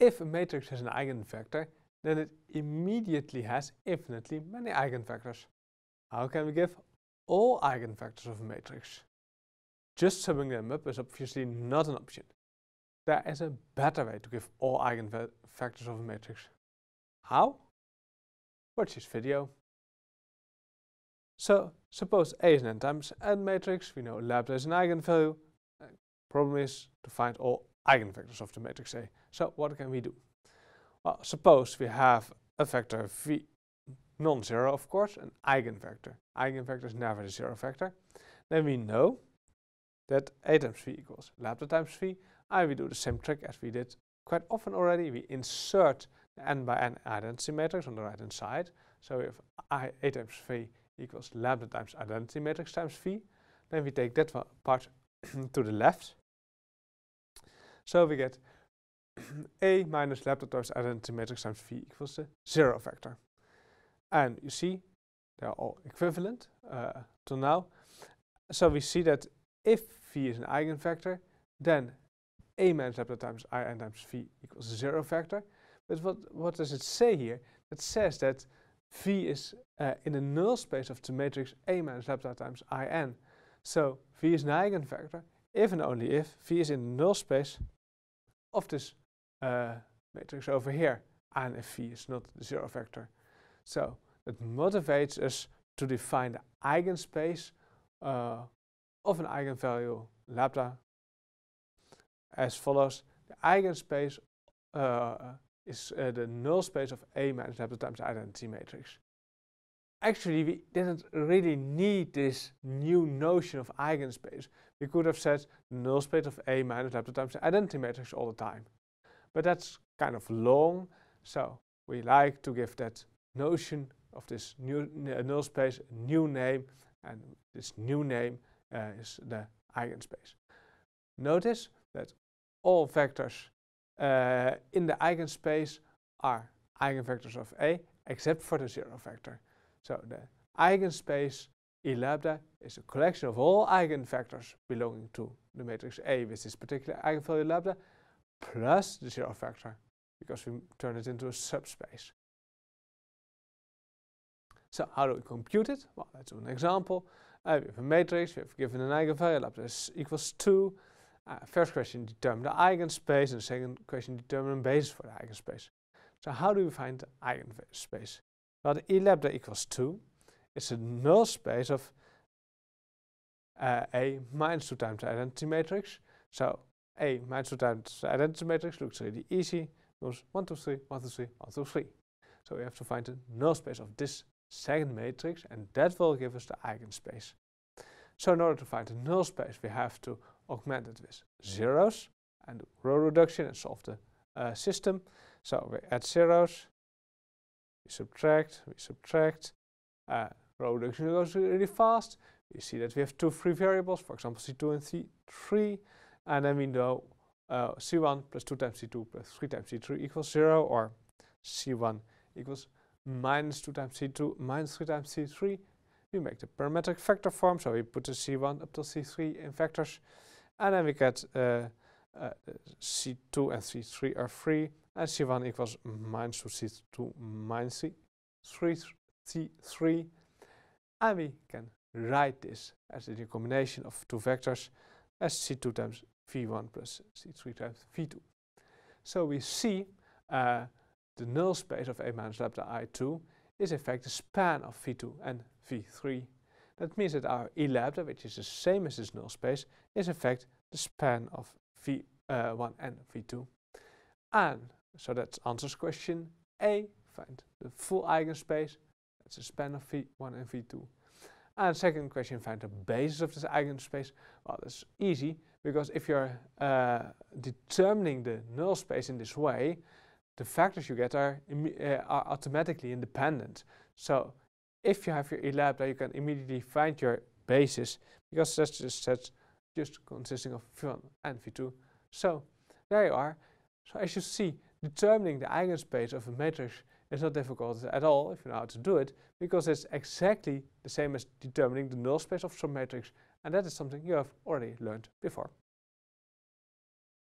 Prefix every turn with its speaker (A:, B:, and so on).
A: If a matrix has an eigenvector, then it immediately has infinitely many eigenvectors. How can we give all eigenvectors of a matrix? Just summing them up is obviously not an option. There is a better way to give all eigenvectors of a matrix. How? Watch this video. So, suppose A is an n times n matrix, we know lambda is an eigenvalue. The problem is to find all eigenvectors of the matrix A. So what can we do? Well, suppose we have a vector V non-zero, of course, an eigenvector. Eigenvector is never the zero vector. Then we know that A times V equals lambda times V, and we do the same trick as we did quite often already. We insert the n by n identity matrix on the right-hand side. So we have I, A times V equals lambda times identity matrix times V. Then we take that part to the left, so we get A minus lambda times identity matrix times V equals the zero vector. And you see, they're all equivalent uh, to now. So we see that if V is an eigenvector, then A minus lambda times I n times V equals zero vector. But what, what does it say here? It says that V is uh, in the null space of the matrix A minus lambda times I n. So V is an eigenvector if and only if V is in the null space of this uh, matrix over here and if V is not the zero vector. So it motivates us to define the eigenspace uh, of an eigenvalue lambda as follows. The eigenspace uh, is uh, the null space of A minus lambda times identity matrix actually we didn't really need this new notion of eigenspace. We could have said null space of A minus lambda times the identity matrix all the time. But that's kind of long, so we like to give that notion of this new uh, null space a new name, and this new name uh, is the eigenspace. Notice that all vectors uh, in the eigenspace are eigenvectors of A, except for the zero vector. So the eigenspace E lambda is a collection of all eigenvectors belonging to the matrix A with this particular eigenvalue lambda plus the zero vector because we turn it into a subspace. So how do we compute it? Well, let's do an example. Uh, we have a matrix, we have given an eigenvalue, lambda is equals 2. Uh, first question, determine the eigenspace, and second question, determine the basis for the eigenspace. So how do we find the eigenspace? the E lambda equals 2. It's a null space of uh, A minus 2 times the identity matrix. So A minus 2 times the identity matrix looks really easy. Moves 1, 2, 3, 1, 2, 3, 1, 2, 3. So we have to find the null space of this second matrix and that will give us the eigenspace. So in order to find the null space we have to augment it with zeros and row reduction and solve the uh, system. So we add zeros, we subtract, we subtract. Uh, row reduction goes really fast. We see that we have two free variables, for example, C2 and C3. And then we know uh, C1 plus 2 times C2 plus 3 times C3 equals 0, or C1 equals minus 2 times C2 minus 3 times C3. We make the parametric vector form, so we put the C1 up to C3 in vectors. And then we get uh, uh C2 and C3 are free, En Sivan ik was minus 6 to minus 3, 3, 3. And we can write this as a combination of two vectors as c2 times v1 plus c3 times v2. So we see uh, the null space of a minus lambda i2 is in fact the span of v2 and v3. That means that our e lambda, which is the same as this null space, is in fact the span of v1 uh, and v2. And so that answers question A. Find the full eigenspace. That's the span of V1 and V2. And second question, find the basis of this eigenspace. Well, that's easy because if you're uh, determining the null space in this way, the factors you get are, uh, are automatically independent. So if you have your elab, you can immediately find your basis because that's just, that's just consisting of V1 and V2. So there you are. So as you see, determining the eigenspace of a matrix is not difficult at all, if you know how to do it, because it's exactly the same as determining the null space of some matrix, and that is something you have already learned before.